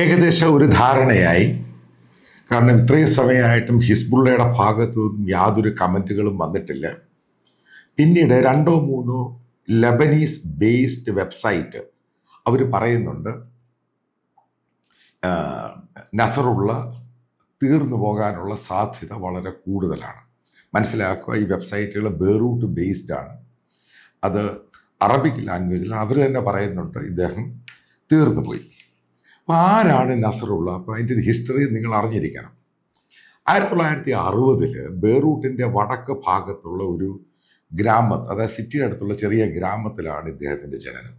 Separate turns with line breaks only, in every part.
ഏകദേശം ഒരു ധാരണയായി കാരണം ഇത്രയും സമയമായിട്ടും ഹിസ്ബുള്ളയുടെ ഭാഗത്തു നിന്നും യാതൊരു കമൻറ്റുകളും വന്നിട്ടില്ല പിന്നീട് രണ്ടോ മൂന്നോ ലബനീസ് ബേസ്ഡ് വെബ്സൈറ്റ് അവർ പറയുന്നുണ്ട് നസറുള്ള തീർന്നു പോകാനുള്ള സാധ്യത വളരെ കൂടുതലാണ് മനസ്സിലാക്കുക ഈ വെബ്സൈറ്റുകൾ ബേറൂട്ട് ബേസ്ഡ് ആണ് അത് അറബിക് ലാംഗ്വേജിൽ അവർ തന്നെ പറയുന്നുണ്ട് ഇദ്ദേഹം തീർന്നു പോയി അപ്പോൾ ആരാണ് നസറുള്ള അപ്പം അതിൻ്റെ ഒരു ഹിസ്റ്ററി നിങ്ങൾ അറിഞ്ഞിരിക്കണം ആയിരത്തി തൊള്ളായിരത്തി അറുപതിൽ ബേറൂട്ടിൻ്റെ വടക്ക് ഭാഗത്തുള്ള ഒരു ഗ്രാമം അതായത് സിറ്റിയുടെ അടുത്തുള്ള ചെറിയ ഗ്രാമത്തിലാണ് ഇദ്ദേഹത്തിൻ്റെ ജനനം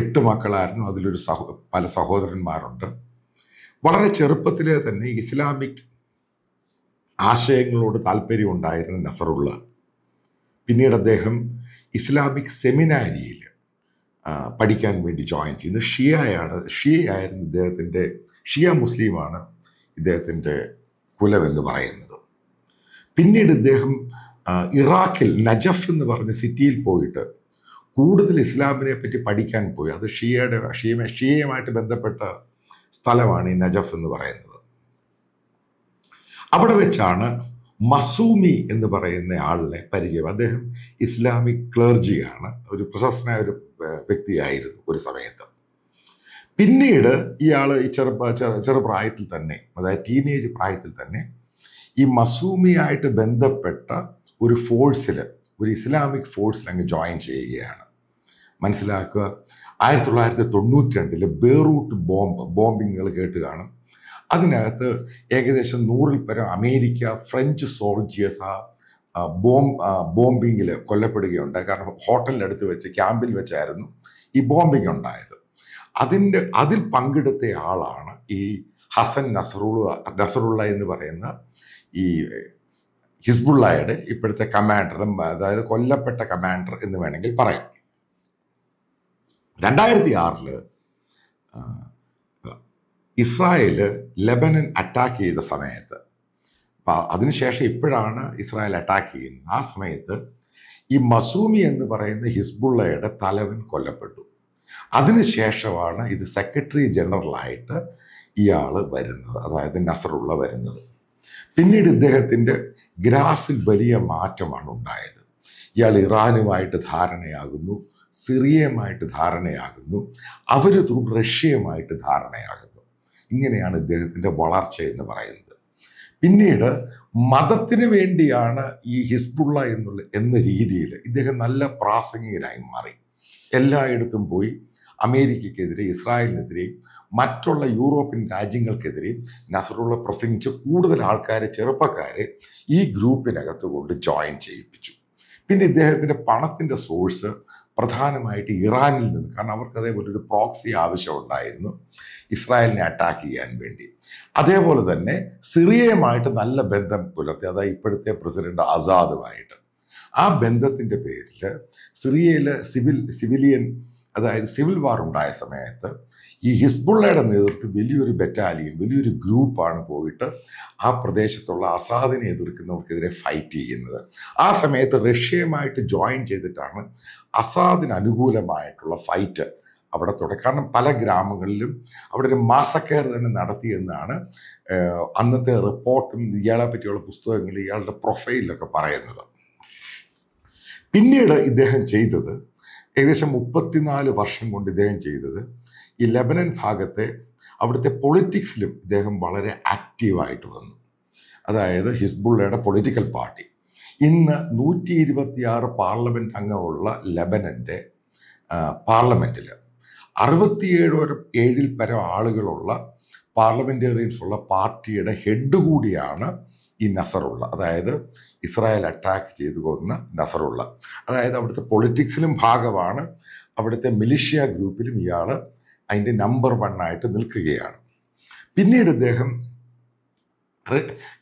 എട്ട് മക്കളായിരുന്നു അതിലൊരു സഹോ പല സഹോദരന്മാരുണ്ട് വളരെ ചെറുപ്പത്തിലെ തന്നെ ഇസ്ലാമിക് ആശയങ്ങളോട് താല്പര്യം ഉണ്ടായിരുന്ന നസറുള്ള പിന്നീട് അദ്ദേഹം ഇസ്ലാമിക് സെമിനാരിയിൽ പഠിക്കാൻ വേണ്ടി ജോയിൻ ചെയ്യുന്നത് ഷിയയാണ് ആയിരുന്നു ഇദ്ദേഹത്തിൻ്റെ ഷിയ മുസ്ലിമാണ് ഇദ്ദേഹത്തിൻ്റെ കുലമെന്ന് പറയുന്നത് പിന്നീട് ഇദ്ദേഹം ഇറാഖിൽ നജഫ് എന്ന് പറഞ്ഞ സിറ്റിയിൽ പോയിട്ട് കൂടുതൽ ഇസ്ലാമിനെ പറ്റി പഠിക്കാൻ പോയി അത് ഷിയയുടെ ഷിയ ഷിയയുമായിട്ട് ബന്ധപ്പെട്ട സ്ഥലമാണ് ഈ നജഫ് എന്ന് പറയുന്നത് അവിടെ വെച്ചാണ് മസൂമി എന്ന് പറയുന്ന ആളിനെ പരിചയം അദ്ദേഹം ഇസ്ലാമിക് ക്ലേർജിയാണ് ഒരു പ്രശസ്തനായ ഒരു വ്യക്തിയായിരുന്നു ഒരു സമയത്ത് പിന്നീട് ഇയാൾ ഈ ചെറു ചെറുപ്രായത്തിൽ തന്നെ അതായത് ടീനേജ് പ്രായത്തിൽ തന്നെ ഈ മസൂമിയായിട്ട് ബന്ധപ്പെട്ട ഒരു ഫോഴ്സിൽ ഒരു ഇസ്ലാമിക് ഫോഴ്സിൽ അങ്ങ് ജോയിൻ ചെയ്യുകയാണ് മനസ്സിലാക്കുക ആയിരത്തി തൊള്ളായിരത്തി തൊണ്ണൂറ്റി രണ്ടിൽ ബേറൂട്ട് ബോംബ് ബോംബിങ്ങുകൾ കേട്ട് കാണും അതിനകത്ത് ഏകദേശം നൂറിൽ പരം അമേരിക്ക ഫ്രഞ്ച് സോൾജിയേഴ്സ് ആ ബോം ബോംബിങ്ങിൽ കൊല്ലപ്പെടുകയുണ്ട് കാരണം ഹോട്ടലിനടുത്ത് വെച്ച് ക്യാമ്പിൽ വെച്ചായിരുന്നു ഈ ബോംബിംഗ് ഉണ്ടായത് അതിൻ്റെ അതിൽ പങ്കെടുത്ത ആളാണ് ഈ ഹസൻ നസറുള്ള നസറുള്ള എന്ന് പറയുന്ന ഈ ഹിസ്ബുള്ളയുടെ ഇപ്പോഴത്തെ കമാൻഡറും അതായത് കൊല്ലപ്പെട്ട കമാൻഡർ എന്ന് വേണമെങ്കിൽ പറയാം രണ്ടായിരത്തി ആറിൽ ഇസ്രായേൽ ലെബനൻ അറ്റാക്ക് ചെയ്ത സമയത്ത് അതിനുശേഷം ഇപ്പോഴാണ് ഇസ്രായേൽ അറ്റാക്ക് ചെയ്യുന്നത് ആ സമയത്ത് ഈ മസൂമി എന്ന് പറയുന്ന ഹിസ്ബുള്ളയുടെ തലവൻ കൊല്ലപ്പെട്ടു അതിനുശേഷമാണ് ഇത് സെക്രട്ടറി ജനറലായിട്ട് ഇയാൾ വരുന്നത് അതായത് നസറുള്ള വരുന്നത് പിന്നീട് ഇദ്ദേഹത്തിൻ്റെ ഗ്രാഫിൽ വലിയ മാറ്റമാണ് ഉണ്ടായത് ഇയാൾ ഇറാനുമായിട്ട് ധാരണയാകുന്നു സിറിയയുമായിട്ട് ധാരണയാകുന്നു അവർ റഷ്യയുമായിട്ട് ധാരണയാകുന്നു ഇങ്ങനെയാണ് ഇദ്ദേഹത്തിൻ്റെ വളർച്ച എന്ന് പറയുന്നത് പിന്നീട് മതത്തിന് വേണ്ടിയാണ് ഈ ഹിസ്ബുള്ള എന്നുള്ള എന്ന രീതിയിൽ ഇദ്ദേഹം നല്ല പ്രാസംഗികനായി മാറി എല്ലായിടത്തും പോയി അമേരിക്കയ്ക്കെതിരെ ഇസ്രായേലിനെതിരെയും മറ്റുള്ള യൂറോപ്യൻ രാജ്യങ്ങൾക്കെതിരെയും നസറുള്ള പ്രസംഗിച്ച് കൂടുതൽ ആൾക്കാരെ ചെറുപ്പക്കാരെ ഈ ഗ്രൂപ്പിനകത്ത് കൊണ്ട് ജോയിൻ ചെയ്യിപ്പിച്ചു പിന്നെ ഇദ്ദേഹത്തിൻ്റെ പണത്തിൻ്റെ സോഴ്സ് പ്രധാനമായിട്ട് ഇറാനിൽ നിന്ന് കാരണം അവർക്ക് അതേപോലെ ഒരു പ്രോക്സി ആവശ്യമുണ്ടായിരുന്നു ഇസ്രായേലിനെ അറ്റാക്ക് ചെയ്യാൻ വേണ്ടി അതേപോലെ തന്നെ സിറിയയുമായിട്ട് നല്ല ബന്ധം പുലർത്തി അതായത് ഇപ്പോഴത്തെ പ്രസിഡന്റ് ആസാദുമായിട്ട് ആ ബന്ധത്തിൻ്റെ പേരിൽ സിറിയയിലെ സിവിൽ സിവിലിയൻ അതായത് സിവിൽ വാർ ഉണ്ടായ സമയത്ത് ഈ ഹിസ്ബുള്ളയുടെ നേതൃത്വത്തിൽ വലിയൊരു ബറ്റാലിയൻ വലിയൊരു ഗ്രൂപ്പാണ് പോയിട്ട് ആ പ്രദേശത്തുള്ള അസാദിനെ എതിർക്കുന്നവർക്കെതിരെ ഫൈറ്റ് ചെയ്യുന്നത് ആ സമയത്ത് റഷ്യയുമായിട്ട് ജോയിൻ ചെയ്തിട്ടാണ് അസാദിന് അനുകൂലമായിട്ടുള്ള ഫൈറ്റ് അവിടെ തുടങ്ങി കാരണം പല ഗ്രാമങ്ങളിലും അവിടെ ഒരു മാസക്കയർ തന്നെ നടത്തിയെന്നാണ് അന്നത്തെ റിപ്പോർട്ടും ഇയാളെ പറ്റിയുള്ള പുസ്തകങ്ങളും ഇയാളുടെ പ്രൊഫൈലൊക്കെ പറയുന്നത് പിന്നീട് ഇദ്ദേഹം ചെയ്തത് ഏകദേശം മുപ്പത്തിനാല് വർഷം കൊണ്ട് ഇദ്ദേഹം ചെയ്തത് ഈ ലെബനൻ ഭാഗത്തെ അവിടുത്തെ പൊളിറ്റിക്സിലും ഇദ്ദേഹം വളരെ ആക്റ്റീവായിട്ട് വന്നു അതായത് ഹിസ്ബുള്ളയുടെ പൊളിറ്റിക്കൽ പാർട്ടി ഇന്ന് നൂറ്റി ഇരുപത്തിയാറ് പാർലമെൻറ്റ് അംഗമുള്ള ലെബനൻ്റെ പാർലമെൻറ്റിൽ അറുപത്തിയേഴ് ഏഴിൽ പരം ആളുകളുള്ള പാർലമെൻറ്റേറിയൻസ് ഉള്ള പാർട്ടിയുടെ ഹെഡ് കൂടിയാണ് ഈ നസറുള്ള അതായത് ഇസ്രായേൽ അറ്റാക്ക് ചെയ്തു കൊന്ന നസറുള്ള അതായത് അവിടുത്തെ പൊളിറ്റിക്സിലും ഭാഗമാണ് അവിടുത്തെ മിലിഷ്യ ഗ്രൂപ്പിലും ഇയാൾ അതിൻ്റെ നമ്പർ വണ്ണായിട്ട് നിൽക്കുകയാണ് പിന്നീട് ഇദ്ദേഹം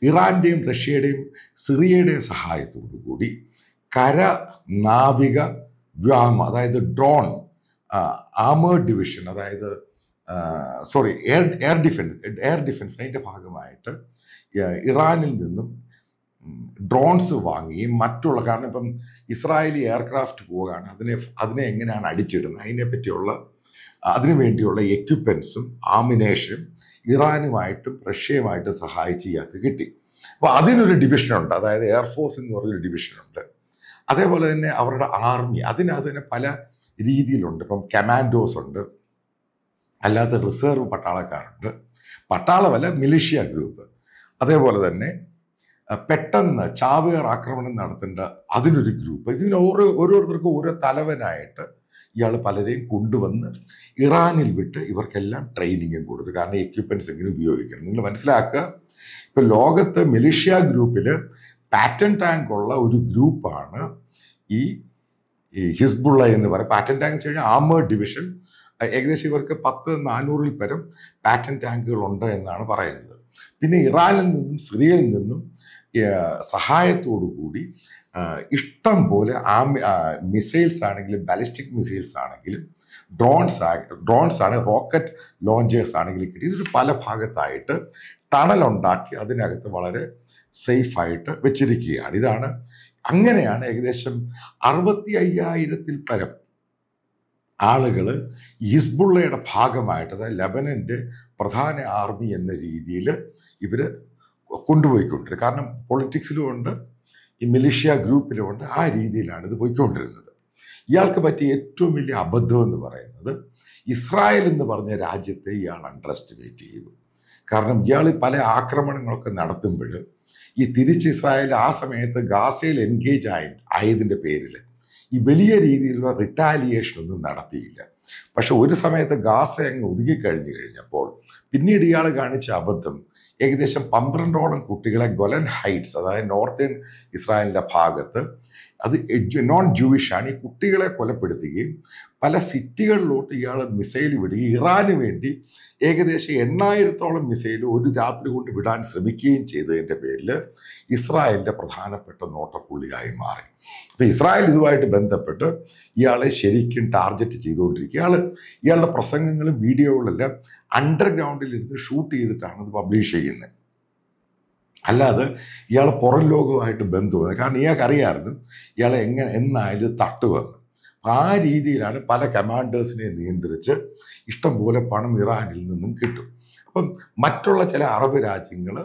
ഇറാൻ്റെയും റഷ്യയുടെയും സിറിയയുടെയും സഹായത്തോടു കൂടി കര നാവിക വ്യോമ അതായത് ഡ്രോൺ ആമേഡ് ഡിവിഷൻ അതായത് sorry air air defence air defence അതിൻ്റെ ഭാഗമായിട്ട് ഇറാനിൽ നിന്നും ഡ്രോൺസ് വാങ്ങുകയും മറ്റുള്ള കാരണം ഇപ്പം ഇസ്രായേലി എയർക്രാഫ്റ്റ് പോവുകയാണ് അതിനെ അതിനെ എങ്ങനെയാണ് അടിച്ചിടുന്നത് അതിനെപ്പറ്റിയുള്ള അതിനു വേണ്ടിയുള്ള എക്യുപ്മെൻസും ആമിനേഷനും ഇറാനുമായിട്ടും റഷ്യയുമായിട്ടും സഹായിച്ച് ഇയാൾക്ക് കിട്ടി അപ്പോൾ അതിനൊരു ഡിവിഷനുണ്ട് അതായത് എയർഫോഴ്സ് എന്ന് പറഞ്ഞൊരു ഡിവിഷനുണ്ട് അതേപോലെ തന്നെ അവരുടെ ആർമി അതിനകത്ത് തന്നെ പല രീതിയിലുണ്ട് ഇപ്പം കമാൻഡോസ് ഉണ്ട് അല്ലാത്ത റിസർവ് പട്ടാളക്കാരുണ്ട് പട്ടാളമല്ല മിലിഷ്യ ഗ്രൂപ്പ് അതേപോലെ തന്നെ പെട്ടെന്ന് ചാവേർ ആക്രമണം നടത്തേണ്ട അതിനൊരു ഗ്രൂപ്പ് ഇതിന് ഓരോ ഓരോരുത്തർക്കും ഓരോ തലവനായിട്ട് ഇയാൾ പലരെയും കൊണ്ടുവന്ന് ഇറാനിൽ വിട്ട് ഇവർക്കെല്ലാം ട്രെയിനിങ്ങും കൊടുത്തു കാരണം എക്യുപ്മെൻറ്റ്സ് എങ്ങനെ ഉപയോഗിക്കണം നിങ്ങൾ മനസ്സിലാക്കുക ഇപ്പം ലോകത്ത് മിലിഷ്യ ഗ്രൂപ്പിൽ പാറ്റൻ ടാങ്ക് ഉള്ള ഒരു ഗ്രൂപ്പാണ് ഈ ഹിസ്ബുള്ള എന്ന് പറയുന്നത് പാറ്റൻ ടാങ്ക് വെച്ച് കഴിഞ്ഞാൽ ആമേഡ് ഡിവിഷൻ ഏകദേശം ഇവർക്ക് പത്ത് നാനൂറിൽ പരം പാറ്റൻ ടാങ്കുകളുണ്ട് എന്നാണ് പറയുന്നത് പിന്നെ ഇറാനിൽ നിന്നും സിറിയയിൽ നിന്നും കൂടി ഇഷ്ടം പോലെ ആ മിസൈൽസ് ആണെങ്കിലും ബാലിസ്റ്റിക് മിസൈൽസ് ആണെങ്കിലും ഡ്രോൺസ് ഡ്രോൺസ് ആണ് റോക്കറ്റ് ലോഞ്ചേഴ്സ് ആണെങ്കിലും കിട്ടി ഇതൊരു പല ഭാഗത്തായിട്ട് ടണൽ ഉണ്ടാക്കി അതിനകത്ത് വളരെ സേഫായിട്ട് വെച്ചിരിക്കുകയാണ് ഇതാണ് അങ്ങനെയാണ് ഏകദേശം അറുപത്തി അയ്യായിരത്തിൽ പരം ആളുകൾ ഹിസ്ബുള്ളയുടെ ഭാഗമായിട്ട് അതായത് ലബനൻ്റെ പ്രധാന ആർമി എന്ന രീതിയിൽ ഇവർ കൊണ്ടുപോയിക്കൊണ്ടിരുന്നത് കാരണം പൊളിറ്റിക്സിലുമുണ്ട് ഈ മിലിഷ്യ ഗ്രൂപ്പിലുമുണ്ട് ആ രീതിയിലാണ് ഇത് പോയിക്കൊണ്ടിരുന്നത് ഇയാൾക്ക് പറ്റിയ ഏറ്റവും വലിയ അബദ്ധം എന്ന് പറയുന്നത് ഇസ്രായേൽ എന്ന് പറഞ്ഞ രാജ്യത്തെ ഇയാൾ അണ്ടർ ചെയ്തു കാരണം ഇയാൾ പല ആക്രമണങ്ങളൊക്കെ നടത്തുമ്പോൾ ഈ തിരിച്ച് ഇസ്രായേൽ ആ സമയത്ത് ഗാസയിൽ എൻഗേജ് ആയി ആയതിൻ്റെ പേരിൽ ഈ വലിയ രീതിയിലുള്ള ഒന്നും നടത്തിയില്ല പക്ഷെ ഒരു സമയത്ത് ഗാസ അങ്ങ് ഒതുക്കി കഴിഞ്ഞു കഴിഞ്ഞപ്പോൾ പിന്നീട് ഇയാൾ കാണിച്ച അബദ്ധം ഏകദേശം പന്ത്രണ്ടോളം കുട്ടികളെ ഗൊലൻ ഹൈറ്റ്സ് അതായത് നോർത്തേൺ ഇസ്രായേലിൻ്റെ ഭാഗത്ത് അത് നോൺ ജൂയിഷ് ആണ് ഈ കുട്ടികളെ കൊലപ്പെടുത്തുകയും പല സിറ്റികളിലോട്ട് ഇയാൾ മിസൈൽ വിടുകയും ഇറാന് വേണ്ടി ഏകദേശം എണ്ണായിരത്തോളം മിസൈൽ ഒരു രാത്രി കൊണ്ട് വിടാൻ ശ്രമിക്കുകയും ചെയ്തതിൻ്റെ പേരിൽ ഇസ്രായേലിൻ്റെ പ്രധാനപ്പെട്ട നോട്ടപ്പുള്ളിയായി മാറി അപ്പോൾ ഇസ്രായേൽ ഇതുമായിട്ട് ബന്ധപ്പെട്ട് ഇയാളെ ശരിക്കും ടാർഗറ്റ് ചെയ്തുകൊണ്ടിരിക്കുക ഇയാൾ ഇയാളുടെ പ്രസംഗങ്ങളും വീഡിയോകളെല്ലാം അണ്ടർഗ്രൗണ്ടിൽ ഇരുന്ന് ഷൂട്ട് ചെയ്തിട്ടാണ് അത് പബ്ലിഷ് ചെയ്യുന്നത് അല്ലാതെ ഇയാളെ പുറം ലോകവുമായിട്ട് ബന്ധമുണ്ട് കാരണം ഇയാൾക്ക് അറിയാമായിരുന്നു ഇയാളെ എങ്ങനെ എന്നായാലും തട്ടുവന്ന് ആ രീതിയിലാണ് പല കമാൻഡേഴ്സിനെ നിയന്ത്രിച്ച് ഇഷ്ടംപോലെ പണം ഇറാനിൽ നിന്നും കിട്ടും അപ്പം മറ്റുള്ള ചില അറബ് രാജ്യങ്ങൾ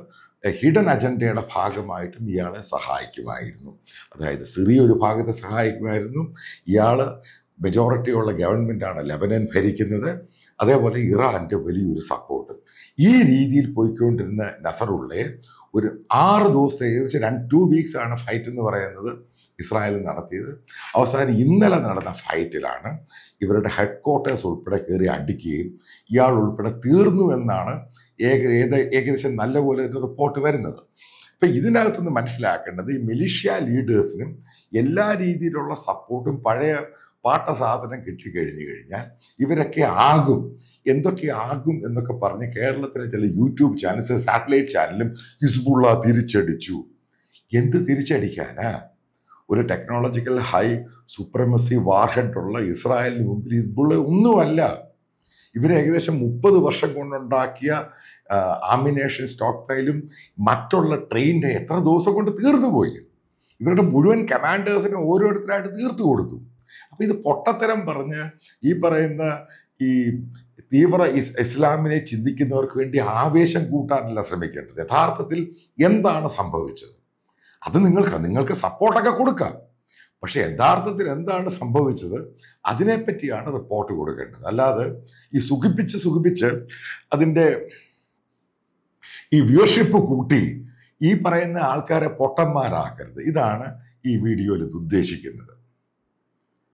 ഹിഡൻ അജണ്ടയുടെ ഭാഗമായിട്ടും ഇയാളെ സഹായിക്കുമായിരുന്നു അതായത് സിറിയ ഒരു ഭാഗത്തെ സഹായിക്കുമായിരുന്നു ഇയാൾ മെജോറിറ്റിയുള്ള ഗവൺമെൻറ്റാണ് ലെബനൻ ഭരിക്കുന്നത് അതേപോലെ ഇറാൻ്റെ വലിയൊരു സപ്പോർട്ട് ഈ രീതിയിൽ പോയിക്കൊണ്ടിരുന്ന നസറുള്ള ഒരു ആറ് ദിവസത്തെ ഏകദേശം രണ്ട് ടു വീക്സ് ആണ് ഫൈറ്റ് എന്ന് പറയുന്നത് ഇസ്രായേൽ നടത്തിയത് അവസാനം ഇന്നലെ നടന്ന ഫൈറ്റിലാണ് ഇവരുടെ ഹെഡ് ക്വാർട്ടേഴ്സ് ഉൾപ്പെടെ കയറി അടിക്കുകയും ഇയാൾ ഉൾപ്പെടെ തീർന്നു എന്നാണ് ഏക ഏകദേശം നല്ലപോലെ ഒരു റിപ്പോർട്ട് വരുന്നത് അപ്പം ഇതിനകത്തുനിന്ന് മനസ്സിലാക്കേണ്ടത് ഈ മിലിഷ്യ ലീഡേഴ്സിനും എല്ലാ രീതിയിലുള്ള സപ്പോർട്ടും പഴയ പാട്ടസാധനം കിട്ടിക്കഴിഞ്ഞു കഴിഞ്ഞാൽ ഇവരൊക്കെ ആകും എന്തൊക്കെ ആകും എന്നൊക്കെ പറഞ്ഞ് കേരളത്തിലെ ചില യൂട്യൂബ് ചാനൽസ് സാറ്റലൈറ്റ് ചാനലും ഹിസ്ബുള്ള തിരിച്ചടിച്ചു എന്ത് തിരിച്ചടിക്കാനാ ഒരു ടെക്നോളജിക്കൽ ഹൈ സുപ്രമസി വാർഹെഡുള്ള ഇസ്രായേലിന് മുമ്പിൽ ഹിസ്ബുള്ള ഒന്നുമല്ല ഇവർ ഏകദേശം മുപ്പത് വർഷം കൊണ്ടുണ്ടാക്കിയ ആമിനേഷൻ സ്റ്റോക്ക് ഫൈലും മറ്റുള്ള ട്രെയിനിൻ്റെ എത്ര ദിവസം കൊണ്ട് തീർന്നു പോയി ഇവരുടെ മുഴുവൻ കമാൻഡേഴ്സിനെ ഓരോരുത്തരായിട്ട് തീർത്തു കൊടുത്തു അപ്പോൾ ഇത് പൊട്ടത്തരം പറഞ്ഞ് ഈ പറയുന്ന ഈ തീവ്ര ഇസ്ലാമിനെ ചിന്തിക്കുന്നവർക്ക് വേണ്ടി ആവേശം കൂട്ടാനല്ല ശ്രമിക്കേണ്ടത് യഥാർത്ഥത്തിൽ എന്താണ് സംഭവിച്ചത് അത് നിങ്ങൾക്ക് നിങ്ങൾക്ക് സപ്പോർട്ടൊക്കെ കൊടുക്കാം പക്ഷേ യഥാർത്ഥത്തിൽ എന്താണ് സംഭവിച്ചത് അതിനെപ്പറ്റിയാണ് റിപ്പോർട്ട് കൊടുക്കേണ്ടത് അല്ലാതെ ഈ സുഖിപ്പിച്ച് സുഖിപ്പിച്ച് അതിൻ്റെ ഈ വ്യൂഷിപ്പ് കൂട്ടി ഈ പറയുന്ന ആൾക്കാരെ പൊട്ടന്മാരാക്കരുത് ഇതാണ് ഈ വീഡിയോയിൽ ഇത് ഉദ്ദേശിക്കുന്നത്